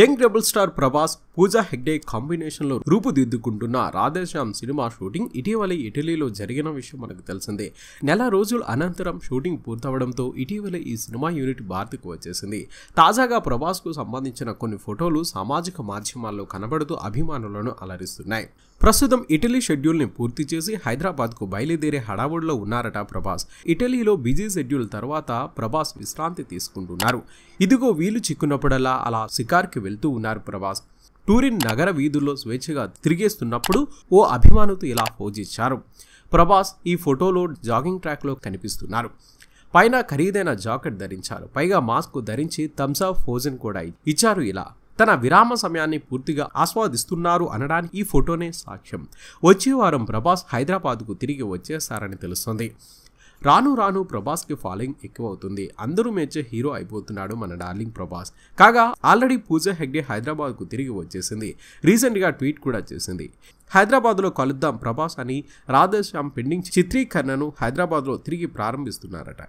young rebel star Prabhas Pooja Hegde కాంబినేషన్లో రూపుదిద్దుకుంటున్న Radhe Shyam cinema shooting ఇటీవల ఇటలీలో జరిగిన విషయం మనకు తెలిసిందే నెల రోజుల అనంతరం షూటింగ్ పూర్తవడంతో ఇటీవల ఈ సినిమా యూనిట్ భారత్కు వచ్చేసింది తాజాగా ప్రభాస్కు సంబంధించిన కొన్ని ఫోటోలు సామాజిక మాధ్యమాల్లో కనబడుతూ అభిమానులను అలరిస్తున్నాయి ప్రస్తుతం ఇటలీ షెడ్యూల్ని పూర్తి చేసి హైదరాబాద్కు బయలుదేరే హడావుడిలో ఉన్నారట ప్రభాస్ ఇటలీలో బిజీ షెడ్యూల్ తర్వాత ప్రభాస్ విశ్రాంతి తీసుకుంటున్నారు ఇదిగో వీలు చిక్కునప్పుడల్లా అలా షికార్కి షాప్కి వెళ్తూ ఉన్నారు ప్రభాస్ టూరిన్ నగర వీధుల్లో స్వేచ్ఛగా తిరిగేస్తున్నప్పుడు ఓ అభిమానులు ఇలా ఇచ్చారు ప్రభాస్ ఈ ఫోటోలో జాగింగ్ ట్రాక్లో కనిపిస్తున్నారు పైన ఖరీదైన జాకెట్ ధరించారు పైగా మాస్క్ ధరించి థమ్సప్ ఫోజన్ కూడా ఇచ్చారు ఇలా తన విరామ సమయాన్ని పూర్తిగా ఆస్వాదిస్తున్నారు అనడానికి ఈ ఫోటోనే సాక్ష్యం వచ్చే వారం ప్రభాస్ హైదరాబాద్కు తిరిగి వచ్చేస్తారని తెలుస్తుంది రాను రాను ప్రభాస్కి ఫాలోయింగ్ ఎక్కువ అవుతుంది అందరూ మెచ్చే హీరో అయిపోతున్నాడు మన డార్లింగ్ ప్రభాస్ కాగా ఆల్రెడీ పూజ హెగ్డే హైదరాబాద్కు తిరిగి వచ్చేసింది రీసెంట్గా ట్వీట్ కూడా చేసింది హైదరాబాద్లో కలుద్దాం ప్రభాస్ అని రాధేశ్యామ్ పెండింగ్ చిత్రీకరణను హైదరాబాద్లో తిరిగి ప్రారంభిస్తున్నారట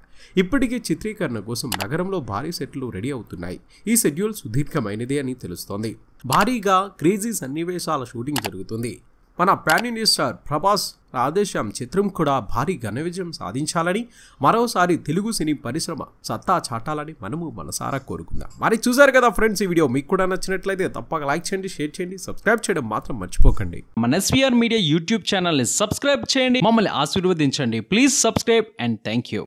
ఇప్పటికే చిత్రీకరణ కోసం నగరంలో భారీ సెట్లు రెడీ అవుతున్నాయి ఈ షెడ్యూల్ సుదీర్ఘమైనదే అని తెలుస్తోంది భారీగా క్రేజీ సన్నివేశాల షూటింగ్ జరుగుతుంది మన ప్యాన్ ఇండియా స్టార్ ప్రభాస్ ఆదేశం చిత్రం కూడా భారీ ఘన విజయం సాధించాలని మరోసారి తెలుగు సినీ పరిశ్రమ సత్తా చాటాలని మనము మనసారా కోరుకుందాం మరి చూసారు కదా ఫ్రెండ్స్ ఈ వీడియో మీకు కూడా నచ్చినట్లయితే తప్పక లైక్ చేయండి షేర్ చేయండి సబ్స్క్రైబ్ చేయడం మాత్రం మర్చిపోకండి మన ఎస్వీఆర్ మీడియా యూట్యూబ్ ఛానల్ని సబ్స్క్రైబ్ చేయండి మమ్మల్ని ఆశీర్వదించండి please subscribe and thank you